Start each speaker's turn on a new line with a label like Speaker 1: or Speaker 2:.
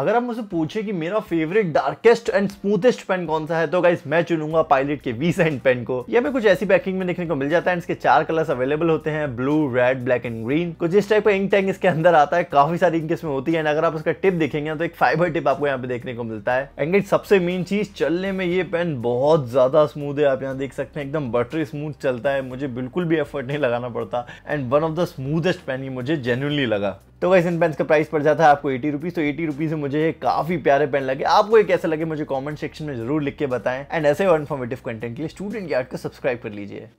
Speaker 1: अगर आप मुझसे पूछे कि मेरा favourite darkest and smoothest pen कौन सा है तो गाइस मैं चुनूंगा पायलट के वी सेंट पेन को यह हमें कुछ ऐसी पैकिंग में देखने को मिल जाता है इसके चार कलर्स अवेलेबल होते हैं blue red black and green कुछ इस टाइप का इंक टैंक इसके अंदर आता है काफी सारी इंक इसमें होती है अगर आप उसका टिप देखेंगे तो एक फाइबर टिप आपको यहाँ पे देखने को मिलता है एंड सबसे मेन चीज चलने में ये पेन बहुत ज्यादा स्मूथ है आप यहाँ देख सकते हैं एकदम बटरी स्मूथ चलता है मुझे बिल्कुल भी एफर्ट नहीं लगाना पड़ता and one of the smoothest pen ही मुझे जेन्यूनली लगा तो वैसे इन पेन्स का प्राइस पड़ जाता है आपको एटी रुपीज़ तो एटी रुपीज़ में मुझे काफ़ी प्यारे पेन लगे आपको ये कैसे लगे मुझे कॉमेंट सेक्शन में जरूर लिख के बताएं एंड ऐसे और इन्फॉर्मेटिव कंटेंट के लिए स्टूडेंट यार्ड को सब्सक्राइब कर लीजिए